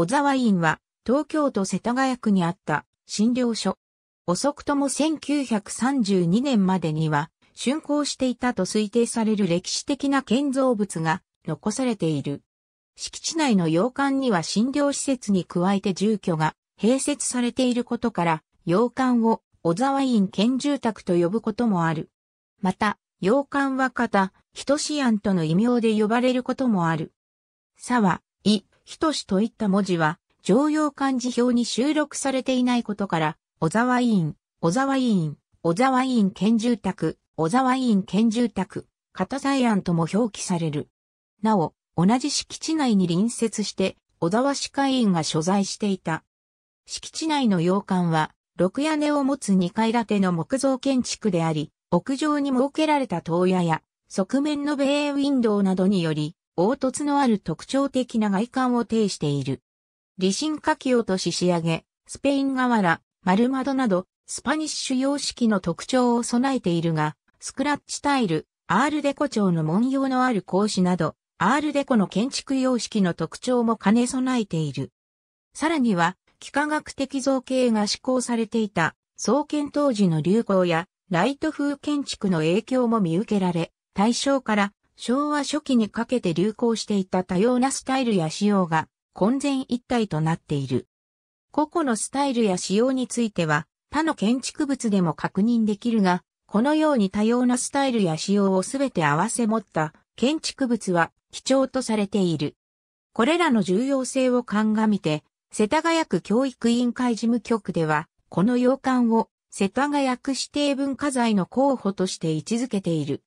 小沢院は東京都世田谷区にあった診療所。遅くとも1932年までには竣工していたと推定される歴史的な建造物が残されている。敷地内の洋館には診療施設に加えて住居が併設されていることから洋館を小沢院県住宅と呼ぶこともある。また、洋館は方、し志庵との異名で呼ばれることもある。沢、い、ひとしといった文字は、常用漢字表に収録されていないことから、小沢委員、小沢委員、小沢委員県住宅、小沢委員県住宅、片財案とも表記される。なお、同じ敷地内に隣接して、小沢市会員が所在していた。敷地内の洋館は、六屋根を持つ二階建ての木造建築であり、屋上に設けられた塔屋や、側面のベーウィンドウなどにより、凹凸のある特徴的な外観を呈している。理心書き落とし仕上げ、スペイン瓦、丸窓など、スパニッシュ様式の特徴を備えているが、スクラッチタイル、アールデコ調の文様のある格子など、アールデコの建築様式の特徴も兼ね備えている。さらには、幾何学的造形が施行されていた、創建当時の流行や、ライト風建築の影響も見受けられ、対象から昭和初期にかけて流行していた多様なスタイルや仕様が混然一体となっている。個々のスタイルや仕様については他の建築物でも確認できるが、このように多様なスタイルや仕様をすべて合わせ持った建築物は貴重とされている。これらの重要性を鑑みて、世田谷区教育委員会事務局では、この洋館を世田谷区指定文化財の候補として位置づけている。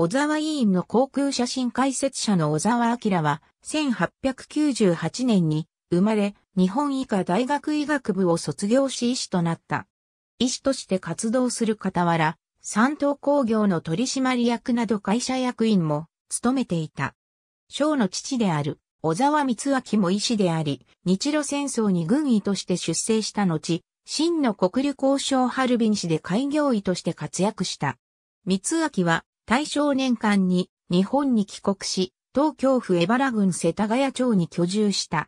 小沢委員の航空写真解説者の小沢明は、1898年に生まれ、日本医科大学医学部を卒業し医師となった。医師として活動する傍ら、三島工業の取締役など会社役員も務めていた。章の父である小沢光明も医師であり、日露戦争に軍医として出征した後、真の国立交渉ハルビン市で開業医として活躍した。光明は大正年間に日本に帰国し、東京府江原郡世田谷町に居住した。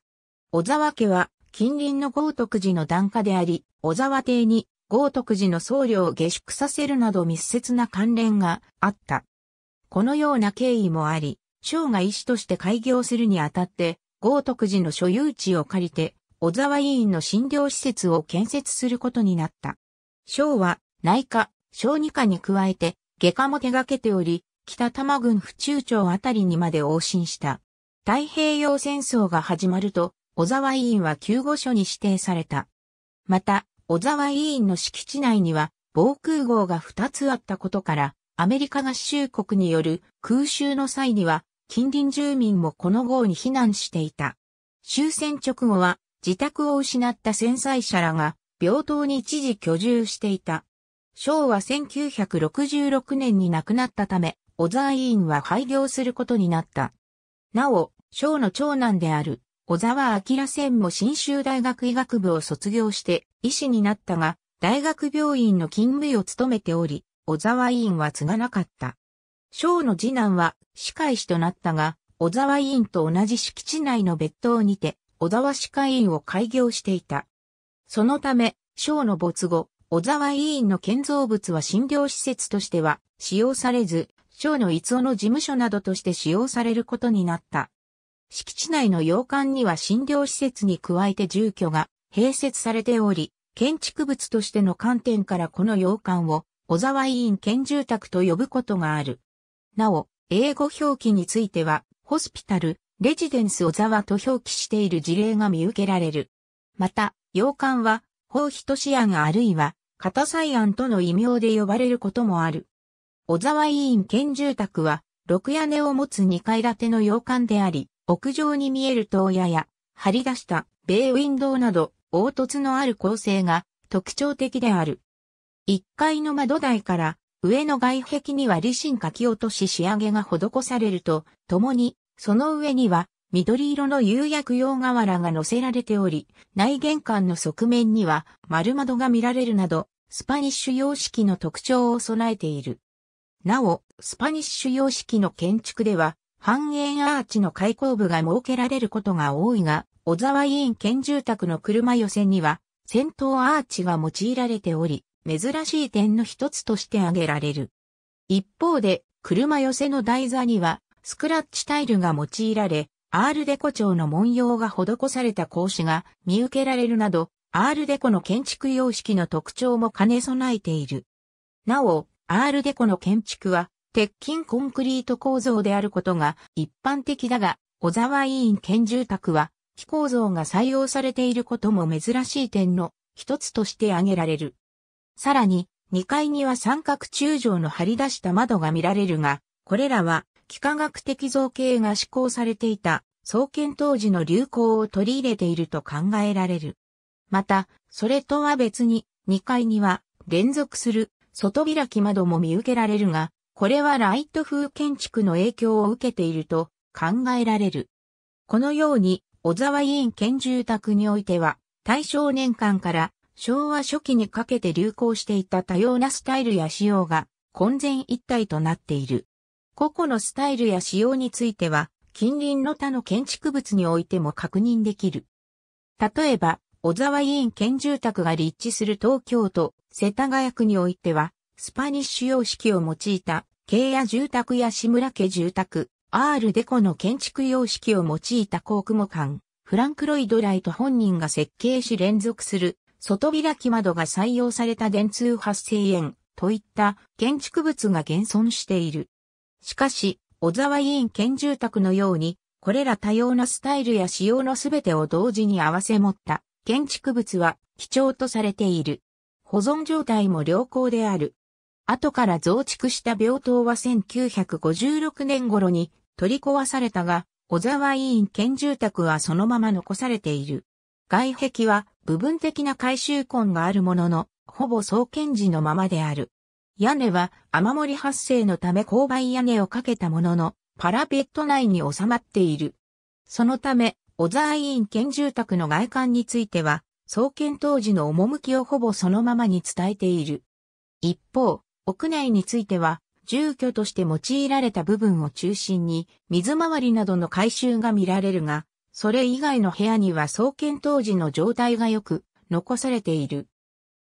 小沢家は近隣の豪徳寺の檀家であり、小沢邸に豪徳寺の僧侶を下宿させるなど密接な関連があった。このような経緯もあり、生涯医師として開業するにあたって、豪徳寺の所有地を借りて、小沢医院の診療施設を建設することになった。章は内科、小児科に加えて、外科も手掛けており、北多摩郡府中町あたりにまで往診した。太平洋戦争が始まると、小沢委員は救護所に指定された。また、小沢委員の敷地内には、防空壕が2つあったことから、アメリカ合衆国による空襲の際には、近隣住民もこの号に避難していた。終戦直後は、自宅を失った戦災者らが、病棟に一時居住していた。昭和1966年に亡くなったため、小沢委員は廃業することになった。なお、昭の長男である、小沢明専も新州大学医学部を卒業して医師になったが、大学病院の勤務医を務めており、小沢委員は継がなかった。小の次男は歯科医師となったが、小沢委員と同じ敷地内の別棟にて、小沢歯科医院を開業していた。そのため、小の没後、小沢委員の建造物は診療施設としては使用されず、省の逸夫の事務所などとして使用されることになった。敷地内の洋館には診療施設に加えて住居が併設されており、建築物としての観点からこの洋館を小沢委員兼住宅と呼ぶことがある。なお、英語表記については、ホスピタル、レジデンス小沢と表記している事例が見受けられる。また、洋館は、法人志案あるいは、カタサイアンとの異名で呼ばれることもある。小沢委員兼住宅は、六屋根を持つ2階建ての洋館であり、屋上に見える塔屋や、張り出した米ウィンドウなど、凹凸のある構成が特徴的である。1階の窓台から上の外壁には理心書き落とし仕上げが施されると、共に、その上には緑色の釉薬用瓦が乗せられており、内玄関の側面には丸窓が見られるなど、スパニッシュ様式の特徴を備えている。なお、スパニッシュ様式の建築では、半円アーチの開口部が設けられることが多いが、小沢委員県住宅の車寄せには、先頭アーチが用いられており、珍しい点の一つとして挙げられる。一方で、車寄せの台座には、スクラッチタイルが用いられ、アールデコ調の文様が施された格子が見受けられるなど、アールデコの建築様式の特徴も兼ね備えている。なお、アールデコの建築は、鉄筋コンクリート構造であることが一般的だが、小沢委員県住宅は、非構造が採用されていることも珍しい点の一つとして挙げられる。さらに、2階には三角柱状の張り出した窓が見られるが、これらは幾何学的造形が施行されていた、創建当時の流行を取り入れていると考えられる。また、それとは別に、2階には連続する外開き窓も見受けられるが、これはライト風建築の影響を受けていると考えられる。このように、小沢委員県住宅においては、大正年間から昭和初期にかけて流行していた多様なスタイルや仕様が混然一体となっている。個々のスタイルや仕様については、近隣の他の建築物においても確認できる。例えば、小沢委員県住宅が立地する東京都世田谷区においては、スパニッシュ様式を用いた、京屋住宅や志村家住宅、アールデコの建築様式を用いた高雲館、フランク・ロイド・ライト本人が設計し連続する、外開き窓が採用された電通8000円といった建築物が現存している。しかし、小沢委員兼住宅のように、これら多様なスタイルや仕様のすべてを同時に合わせ持った建築物は貴重とされている。保存状態も良好である。後から増築した病棟は1956年頃に取り壊されたが、小沢委員兼住宅はそのまま残されている。外壁は部分的な改修痕があるものの、ほぼ創建時のままである。屋根は雨漏り発生のため勾配屋根をかけたものの、パラペット内に収まっている。そのため、小沢委員県住宅の外観については、創建当時の趣をほぼそのままに伝えている。一方、屋内については、住居として用いられた部分を中心に、水回りなどの改修が見られるが、それ以外の部屋には創建当時の状態がよく残されている。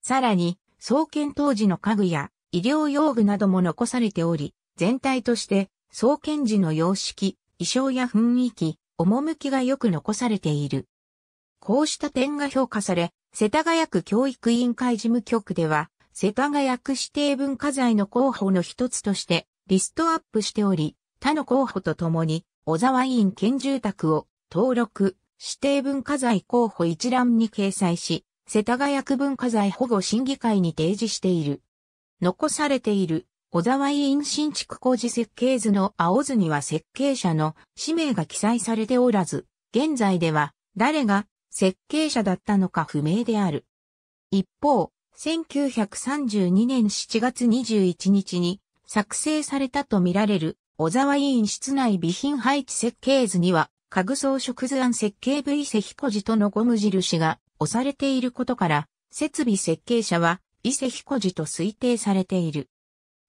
さらに、創建当時の家具や医療用具なども残されており、全体として、創建時の様式、衣装や雰囲気、趣がよく残されている。こうした点が評価され、世田谷区教育委員会事務局では、世田谷区指定文化財の候補の一つとして、リストアップしており、他の候補とともに、小沢委員県住宅を登録、指定文化財候補一覧に掲載し、世田谷区文化財保護審議会に提示している。残されている小沢委員新築工事設計図の青図には設計者の氏名が記載されておらず、現在では誰が設計者だったのか不明である。一方、1932年7月21日に作成されたとみられる小沢委員室内備品配置設計図には家具装飾図案設計部遺跡工事とのゴム印が押されていることから、設備設計者は伊勢彦寺と推定されている。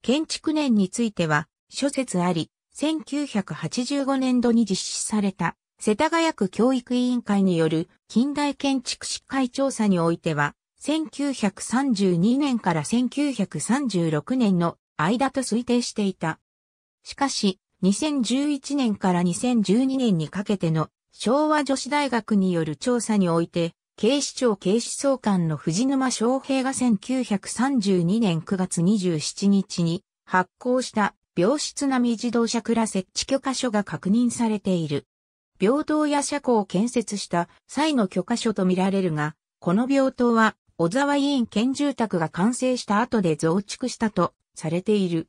建築年については、諸説あり、1985年度に実施された、世田谷区教育委員会による近代建築士会調査においては、1932年から1936年の間と推定していた。しかし、2011年から2012年にかけての昭和女子大学による調査において、警視庁警視総監の藤沼昌平が1932年9月27日に発行した病室並み自動車ラ設置許可書が確認されている。病棟や車庫を建設した際の許可書とみられるが、この病棟は小沢委員県住宅が完成した後で増築したとされている。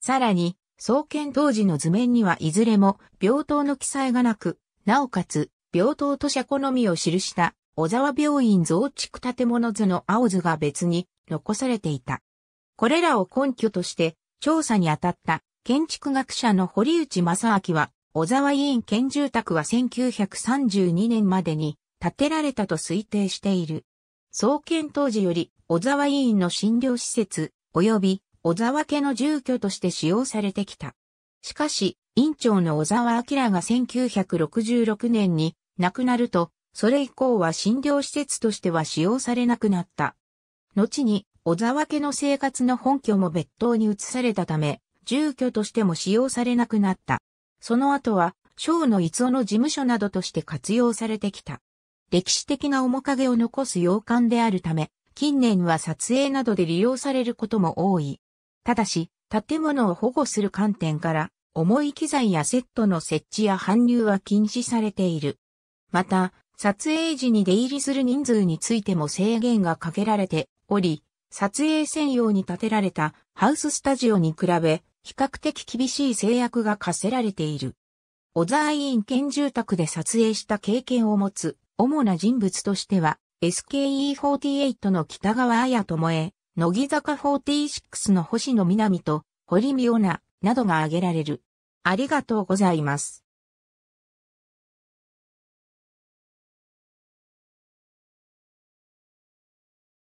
さらに、創建当時の図面にはいずれも病棟の記載がなく、なおかつ病棟と車庫のみを記した小沢病院増築建物図の青図が別に残されていた。これらを根拠として調査に当たった建築学者の堀内正明は、小沢委員県住宅は1932年までに建てられたと推定している。創建当時より小沢委員の診療施設及び小沢家の住居として使用されてきた。しかし、院長の小沢明が1966年に亡くなると、それ以降は診療施設としては使用されなくなった。後に、小沢家の生活の本拠も別当に移されたため、住居としても使用されなくなった。その後は、省の逸夫の事務所などとして活用されてきた。歴史的な面影を残す洋館であるため、近年は撮影などで利用されることも多い。ただし、建物を保護する観点から、重い機材やセットの設置や搬入は禁止されている。また、撮影時に出入りする人数についても制限がかけられており、撮影専用に建てられたハウススタジオに比べ、比較的厳しい制約が課せられている。小沢委員兼住宅で撮影した経験を持つ主な人物としては、SKE48 の北川綾智恵、乃木坂46の星野みなみと、堀美央奈などが挙げられる。ありがとうございます。